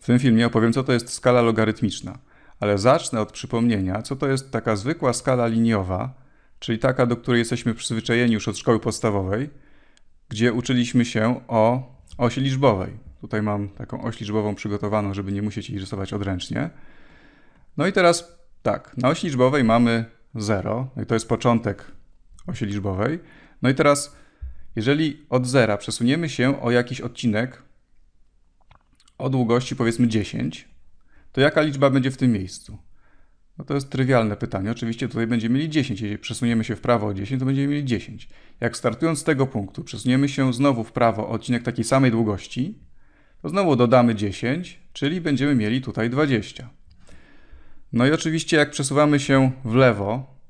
W tym filmie opowiem, co to jest skala logarytmiczna, ale zacznę od przypomnienia, co to jest taka zwykła skala liniowa, czyli taka, do której jesteśmy przyzwyczajeni już od szkoły podstawowej, gdzie uczyliśmy się o osi liczbowej. Tutaj mam taką oś liczbową przygotowaną, żeby nie musieć jej rysować odręcznie. No i teraz tak, na osi liczbowej mamy 0, no i to jest początek osi liczbowej. No i teraz, jeżeli od zera przesuniemy się o jakiś odcinek o długości powiedzmy 10, to jaka liczba będzie w tym miejscu? No to jest trywialne pytanie. Oczywiście tutaj będziemy mieli 10. Jeśli przesuniemy się w prawo o 10, to będziemy mieli 10. Jak startując z tego punktu przesuniemy się znowu w prawo o odcinek takiej samej długości, to znowu dodamy 10, czyli będziemy mieli tutaj 20. No i oczywiście jak przesuwamy się w lewo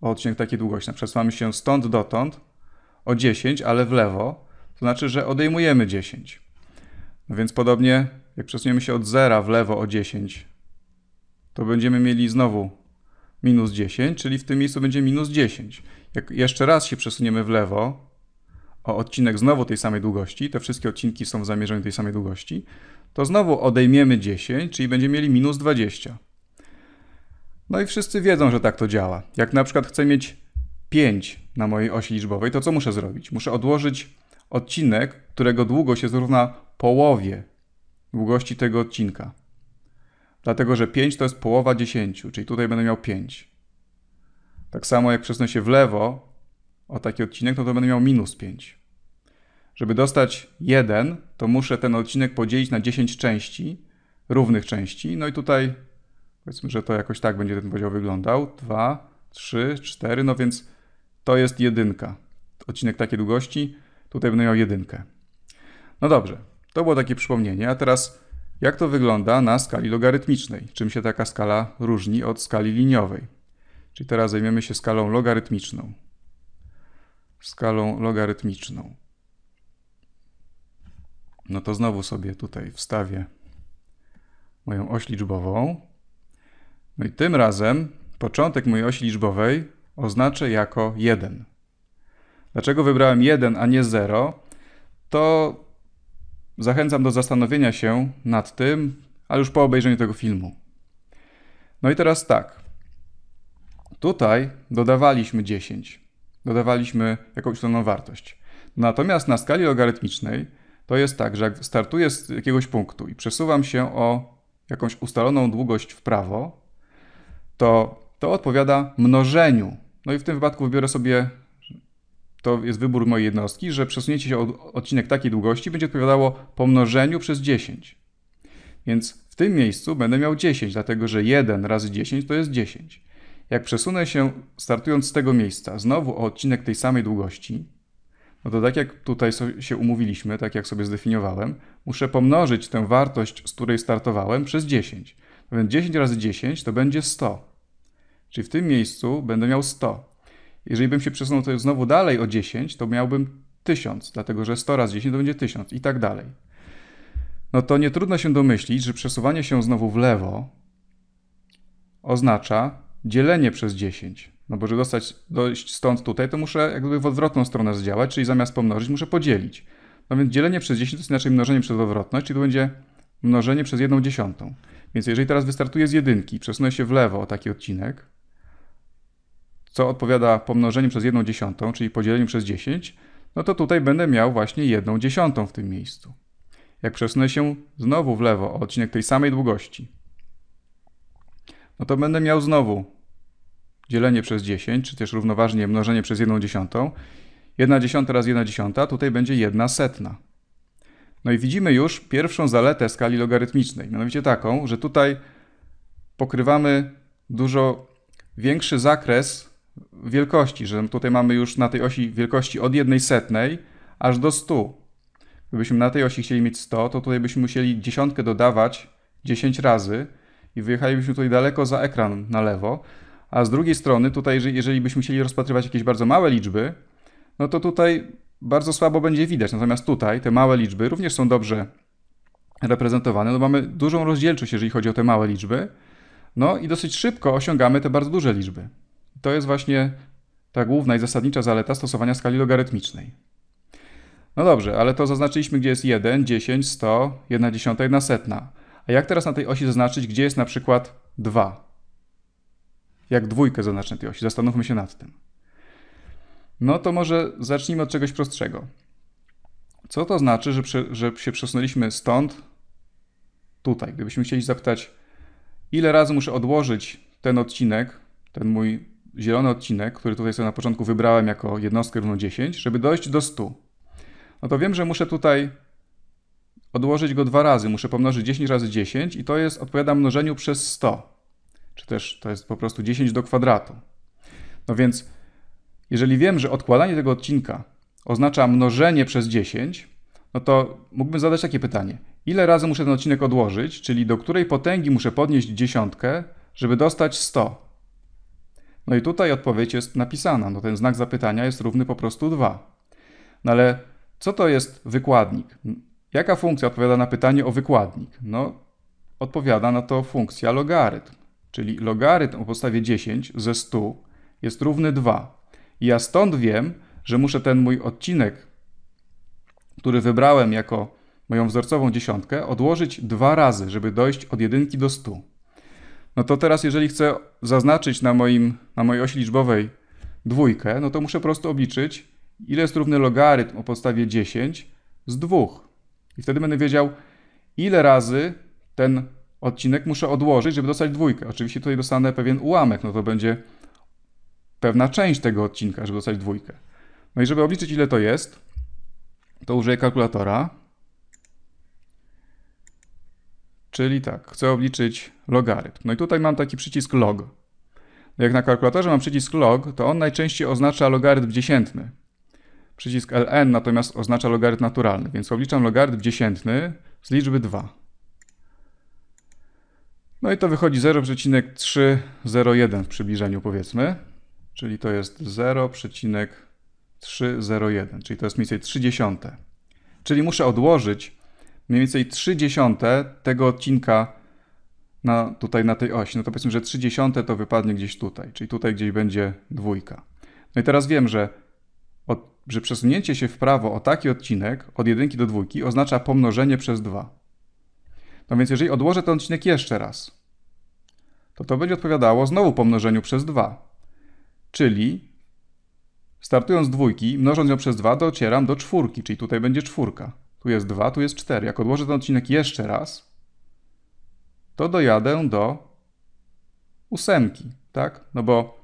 o odcinek takiej długości, przesuwamy się stąd dotąd o 10, ale w lewo, to znaczy, że odejmujemy 10 więc podobnie, jak przesuniemy się od 0 w lewo o 10, to będziemy mieli znowu minus 10, czyli w tym miejscu będzie minus 10. Jak jeszcze raz się przesuniemy w lewo o odcinek znowu tej samej długości, te wszystkie odcinki są w zamierzeniu tej samej długości, to znowu odejmiemy 10, czyli będziemy mieli minus 20. No i wszyscy wiedzą, że tak to działa. Jak na przykład chcę mieć 5 na mojej osi liczbowej, to co muszę zrobić? Muszę odłożyć odcinek, którego długość jest równa połowie długości tego odcinka. Dlatego, że 5 to jest połowa 10, czyli tutaj będę miał 5. Tak samo jak przesunę się w lewo o taki odcinek, no to będę miał minus 5. Żeby dostać 1, to muszę ten odcinek podzielić na 10 części, równych części. No i tutaj powiedzmy, że to jakoś tak będzie ten podział wyglądał. 2, 3, 4, no więc to jest jedynka. Odcinek takiej długości, tutaj będę miał jedynkę. No dobrze, to było takie przypomnienie, a teraz jak to wygląda na skali logarytmicznej? Czym się taka skala różni od skali liniowej? Czyli teraz zajmiemy się skalą logarytmiczną. Skalą logarytmiczną. No to znowu sobie tutaj wstawię moją oś liczbową. No i tym razem początek mojej osi liczbowej oznaczę jako 1. Dlaczego wybrałem 1, a nie 0? To Zachęcam do zastanowienia się nad tym, ale już po obejrzeniu tego filmu. No i teraz tak. Tutaj dodawaliśmy 10. Dodawaliśmy jakąś daną wartość. Natomiast na skali logarytmicznej to jest tak, że jak startuję z jakiegoś punktu i przesuwam się o jakąś ustaloną długość w prawo, to to odpowiada mnożeniu. No i w tym wypadku wybiorę sobie to jest wybór mojej jednostki, że przesunięcie się o odcinek takiej długości będzie odpowiadało pomnożeniu przez 10. Więc w tym miejscu będę miał 10, dlatego że 1 razy 10 to jest 10. Jak przesunę się startując z tego miejsca znowu o odcinek tej samej długości, no to tak jak tutaj się umówiliśmy, tak jak sobie zdefiniowałem, muszę pomnożyć tę wartość, z której startowałem, przez 10. No więc 10 razy 10 to będzie 100. Czyli w tym miejscu będę miał 100. Jeżeli bym się przesunął to znowu dalej o 10, to miałbym 1000, dlatego że 100 razy 10 to będzie 1000 i tak dalej. No to nie trudno się domyślić, że przesuwanie się znowu w lewo oznacza dzielenie przez 10. No bo żeby dostać, dojść stąd tutaj, to muszę jakby w odwrotną stronę zdziałać, czyli zamiast pomnożyć, muszę podzielić. No więc dzielenie przez 10 to jest inaczej mnożenie przez odwrotność, czyli to będzie mnożenie przez 1 dziesiątą. Więc jeżeli teraz wystartuję z jedynki, przesunę się w lewo o taki odcinek, co odpowiada pomnożeniu przez 1 dziesiątą, czyli podzieleniu przez 10, no to tutaj będę miał właśnie 1 dziesiątą w tym miejscu. Jak przesunę się znowu w lewo o odcinek tej samej długości, no to będę miał znowu dzielenie przez 10, czy też równoważnie mnożenie przez 1 dziesiątą. 1 dziesiąta raz 1 dziesiąta, tutaj będzie 1 setna. No i widzimy już pierwszą zaletę skali logarytmicznej, mianowicie taką, że tutaj pokrywamy dużo większy zakres wielkości, że tutaj mamy już na tej osi wielkości od jednej setnej aż do 100. Gdybyśmy na tej osi chcieli mieć 100, to tutaj byśmy musieli dziesiątkę dodawać 10 razy i wyjechalibyśmy tutaj daleko za ekran na lewo. A z drugiej strony, tutaj, jeżeli, jeżeli byśmy chcieli rozpatrywać jakieś bardzo małe liczby, no to tutaj bardzo słabo będzie widać. Natomiast tutaj te małe liczby również są dobrze reprezentowane. No mamy dużą rozdzielczość, jeżeli chodzi o te małe liczby. No i dosyć szybko osiągamy te bardzo duże liczby. To jest właśnie ta główna i zasadnicza zaleta stosowania skali logarytmicznej. No dobrze, ale to zaznaczyliśmy, gdzie jest 1, 10, 100, 1 dziesiąta, 1 setna. A jak teraz na tej osi zaznaczyć, gdzie jest na przykład 2? Jak dwójkę zaznaczę na tej osi? Zastanówmy się nad tym. No to może zacznijmy od czegoś prostszego. Co to znaczy, że, że się przesunęliśmy stąd tutaj? Gdybyśmy chcieli zapytać, ile razy muszę odłożyć ten odcinek, ten mój zielony odcinek, który tutaj sobie na początku wybrałem jako jednostkę równą 10, żeby dojść do 100, no to wiem, że muszę tutaj odłożyć go dwa razy. Muszę pomnożyć 10 razy 10 i to jest, odpowiada mnożeniu przez 100. Czy też to jest po prostu 10 do kwadratu. No więc, jeżeli wiem, że odkładanie tego odcinka oznacza mnożenie przez 10, no to mógłbym zadać takie pytanie. Ile razy muszę ten odcinek odłożyć, czyli do której potęgi muszę podnieść dziesiątkę, żeby dostać 100? No i tutaj odpowiedź jest napisana. No ten znak zapytania jest równy po prostu 2. No ale co to jest wykładnik? Jaka funkcja odpowiada na pytanie o wykładnik? No, odpowiada na to funkcja logarytm, czyli logarytm o podstawie 10 ze 100 jest równy 2. I ja stąd wiem, że muszę ten mój odcinek, który wybrałem jako moją wzorcową dziesiątkę, odłożyć dwa razy, żeby dojść od jedynki do 100. No to teraz, jeżeli chcę zaznaczyć na, moim, na mojej osi liczbowej dwójkę, no to muszę prostu obliczyć, ile jest równy logarytm o podstawie 10 z 2. I wtedy będę wiedział, ile razy ten odcinek muszę odłożyć, żeby dostać dwójkę. Oczywiście tutaj dostanę pewien ułamek, no to będzie pewna część tego odcinka, żeby dostać dwójkę. No i żeby obliczyć, ile to jest, to użyję kalkulatora. Czyli tak, chcę obliczyć logarytm. No i tutaj mam taki przycisk log. No jak na kalkulatorze mam przycisk log, to on najczęściej oznacza logarytm dziesiętny. Przycisk ln natomiast oznacza logarytm naturalny, więc obliczam logarytm dziesiętny z liczby 2. No i to wychodzi 0,301 w przybliżeniu powiedzmy, czyli to jest 0,301, czyli to jest mniej więcej 30. Czyli muszę odłożyć mniej więcej 3 dziesiąte tego odcinka na, tutaj na tej osi. No to powiedzmy, że 3 dziesiąte to wypadnie gdzieś tutaj, czyli tutaj gdzieś będzie dwójka. No i teraz wiem, że, od, że przesunięcie się w prawo o taki odcinek od jedynki do dwójki oznacza pomnożenie przez 2. No więc jeżeli odłożę ten odcinek jeszcze raz, to to będzie odpowiadało znowu pomnożeniu przez 2. Czyli startując z dwójki, mnożąc ją przez 2, docieram do czwórki, czyli tutaj będzie czwórka tu jest 2, tu jest 4. Jak odłożę ten odcinek jeszcze raz, to dojadę do ósemki, tak? No bo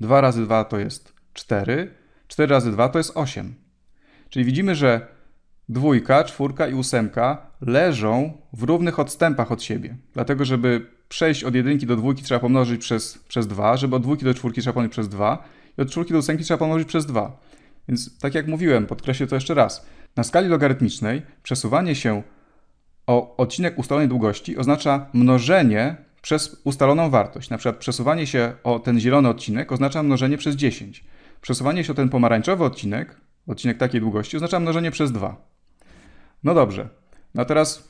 2 razy 2 to jest 4, 4 razy 2 to jest 8. Czyli widzimy, że dwójka, czwórka i ósemka leżą w równych odstępach od siebie. Dlatego, żeby przejść od jedynki do dwójki trzeba pomnożyć przez, przez 2, żeby od dwójki do czwórki trzeba pomnożyć przez 2 i od czwórki do ósemki trzeba pomnożyć przez 2. Więc tak jak mówiłem, podkreślę to jeszcze raz. Na skali logarytmicznej przesuwanie się o odcinek ustalonej długości oznacza mnożenie przez ustaloną wartość. Na przykład przesuwanie się o ten zielony odcinek oznacza mnożenie przez 10. Przesuwanie się o ten pomarańczowy odcinek, odcinek takiej długości, oznacza mnożenie przez 2. No dobrze. No teraz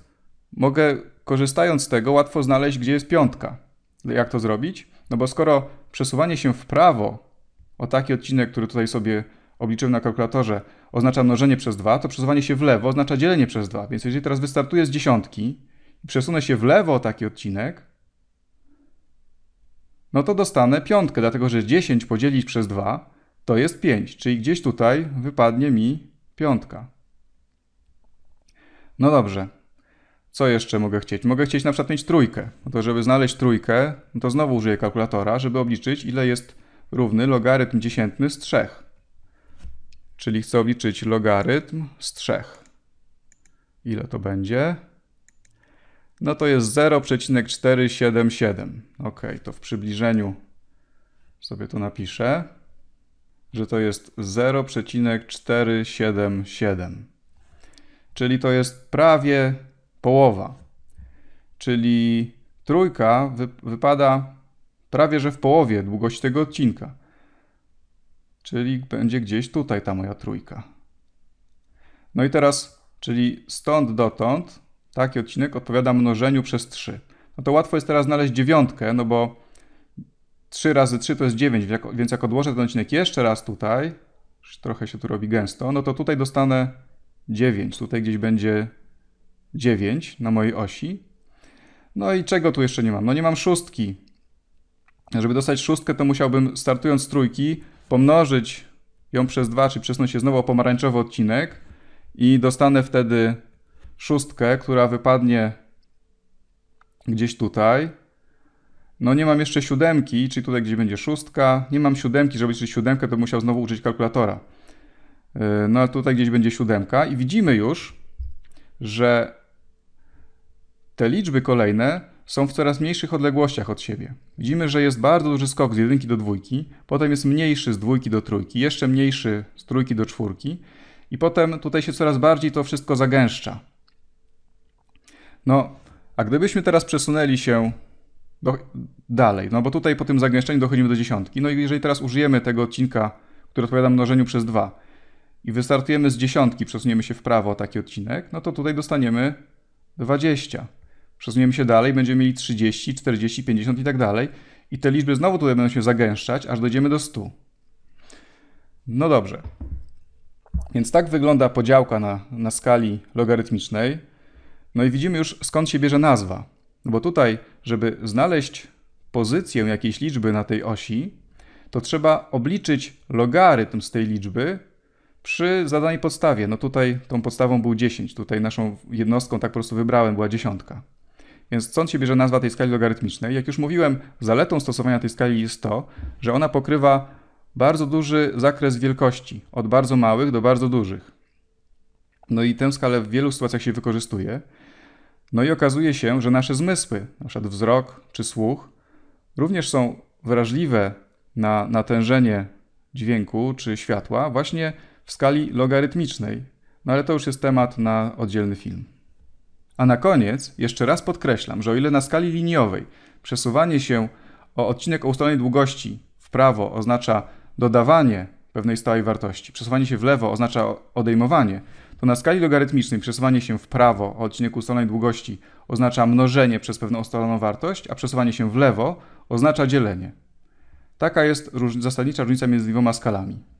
mogę, korzystając z tego, łatwo znaleźć, gdzie jest piątka. Jak to zrobić? No bo skoro przesuwanie się w prawo o taki odcinek, który tutaj sobie obliczyłem na kalkulatorze, oznacza mnożenie przez 2, to przesuwanie się w lewo oznacza dzielenie przez 2. Więc jeżeli teraz wystartuję z dziesiątki i przesunę się w lewo o taki odcinek, no to dostanę piątkę, dlatego że 10 podzielić przez 2 to jest 5, czyli gdzieś tutaj wypadnie mi piątka. No dobrze. Co jeszcze mogę chcieć? Mogę chcieć na przykład mieć trójkę. No to żeby znaleźć trójkę, no to znowu użyję kalkulatora, żeby obliczyć ile jest równy logarytm dziesiętny z 3. Czyli chcę obliczyć logarytm z 3. Ile to będzie? No to jest 0,477. Ok, to w przybliżeniu sobie to napiszę, że to jest 0,477. Czyli to jest prawie połowa. Czyli trójka wypada prawie że w połowie długości tego odcinka czyli będzie gdzieś tutaj ta moja trójka. No i teraz, czyli stąd dotąd, taki odcinek odpowiada mnożeniu przez 3. No to łatwo jest teraz znaleźć dziewiątkę, no bo 3 razy 3 to jest 9, więc jak odłożę ten odcinek jeszcze raz tutaj, trochę się tu robi gęsto, no to tutaj dostanę 9, tutaj gdzieś będzie 9 na mojej osi. No i czego tu jeszcze nie mam? No nie mam szóstki. Żeby dostać szóstkę, to musiałbym startując z trójki pomnożyć ją przez 2, czy przesunąć się znowu o pomarańczowy odcinek i dostanę wtedy szóstkę, która wypadnie gdzieś tutaj. No nie mam jeszcze siódemki, czyli tutaj gdzie będzie szóstka. Nie mam siódemki, żeby liczyć siódemkę, to musiał znowu użyć kalkulatora. E, no ale tutaj gdzieś będzie siódemka i widzimy już, że te liczby kolejne są w coraz mniejszych odległościach od siebie. Widzimy, że jest bardzo duży skok z jedynki do dwójki, potem jest mniejszy z dwójki do trójki, jeszcze mniejszy z trójki do czwórki i potem tutaj się coraz bardziej to wszystko zagęszcza. No, a gdybyśmy teraz przesunęli się do, dalej, no bo tutaj po tym zagęszczeniu dochodzimy do dziesiątki, no i jeżeli teraz użyjemy tego odcinka, który odpowiada mnożeniu przez dwa i wystartujemy z dziesiątki, przesuniemy się w prawo taki odcinek, no to tutaj dostaniemy 20. Przesuniemy się dalej, będziemy mieli 30, 40, 50 i tak dalej. I te liczby znowu tutaj będą się zagęszczać, aż dojdziemy do 100. No dobrze. Więc tak wygląda podziałka na, na skali logarytmicznej. No i widzimy już skąd się bierze nazwa. No bo tutaj, żeby znaleźć pozycję jakiejś liczby na tej osi, to trzeba obliczyć logarytm z tej liczby przy zadanej podstawie. No tutaj tą podstawą był 10, tutaj naszą jednostką tak po prostu wybrałem była dziesiątka. Więc stąd się bierze nazwa tej skali logarytmicznej. Jak już mówiłem, zaletą stosowania tej skali jest to, że ona pokrywa bardzo duży zakres wielkości, od bardzo małych do bardzo dużych. No i tę skalę w wielu sytuacjach się wykorzystuje. No i okazuje się, że nasze zmysły, np. wzrok czy słuch, również są wrażliwe na natężenie dźwięku czy światła właśnie w skali logarytmicznej. No ale to już jest temat na oddzielny film. A na koniec jeszcze raz podkreślam, że o ile na skali liniowej przesuwanie się o odcinek o ustalonej długości w prawo oznacza dodawanie pewnej stałej wartości, przesuwanie się w lewo oznacza odejmowanie, to na skali logarytmicznej przesuwanie się w prawo o odcinek ustalonej długości oznacza mnożenie przez pewną ustaloną wartość, a przesuwanie się w lewo oznacza dzielenie. Taka jest zasadnicza różnica między dwoma skalami.